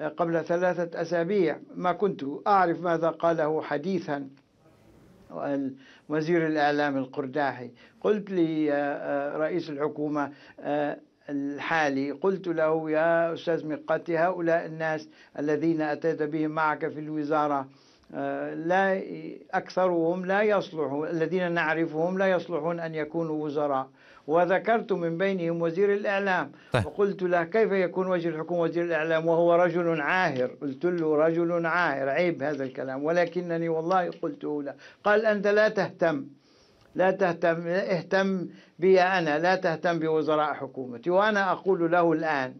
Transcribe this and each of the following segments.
قبل ثلاثة أسابيع ما كنت أعرف ماذا قاله حديثا وزير الإعلام القرداحي قلت لرئيس آه، الحكومة آه، الحالي قلت له يا أستاذ مقاتي هؤلاء الناس الذين أتيت بهم معك في الوزارة لا أكثرهم لا يصلحون الذين نعرفهم لا يصلحون أن يكونوا وزراء وذكرت من بينهم وزير الإعلام طيب. وقلت له كيف يكون وجه الحكومة وزير الإعلام وهو رجل عاهر قلت له رجل عاهر عيب هذا الكلام ولكنني والله قلته له قال أنت لا تهتم لا تهتم اهتم بي أنا لا تهتم بوزراء حكومتي وأنا أقول له الآن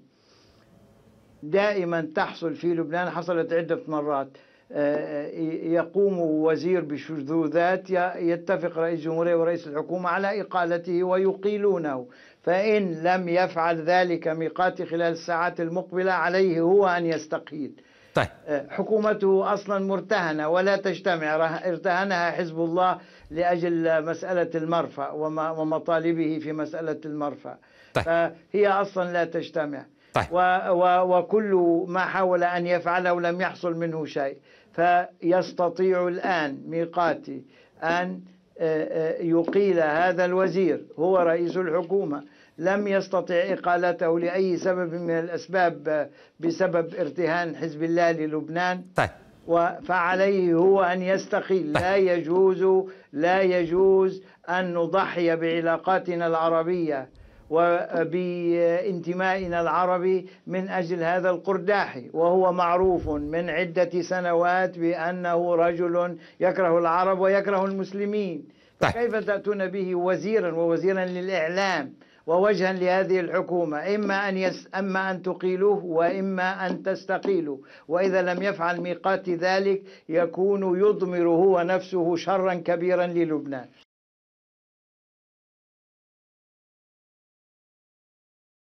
دائما تحصل في لبنان حصلت عدة مرات آه، آه، يقوم وزير بشذوذات يتفق رئيس الجمهورية ورئيس الحكومة على إقالته ويقيلونه فإن لم يفعل ذلك ميقاتي خلال الساعات المقبلة عليه هو أن يستقيل طيب. آه، حكومته أصلا مرتهنة ولا تجتمع ارتهنها حزب الله لأجل مسألة المرفأ ومطالبه في مسألة المرفأ طيب. فهي أصلا لا تجتمع طيب. و و وكل ما حاول أن يفعله لم يحصل منه شيء فيستطيع الآن ميقاتي أن آه، آه، يقيل هذا الوزير هو رئيس الحكومة لم يستطع إقالته لأي سبب من الأسباب بسبب ارتهان حزب الله للبنان طيب. فعليه هو أن يستقيل طيب. لا يجوز لا يجوز أن نضحي بعلاقاتنا العربية وبانتمائنا العربي من أجل هذا القرداحي وهو معروف من عدة سنوات بأنه رجل يكره العرب ويكره المسلمين طيب. فكيف تأتون به وزيرا ووزيرا للإعلام ووجها لهذه الحكومة إما أن, يس أما أن تقيلوه وإما أن تستقيلوا وإذا لم يفعل ميقات ذلك يكون يضمر هو نفسه شرا كبيرا للبنان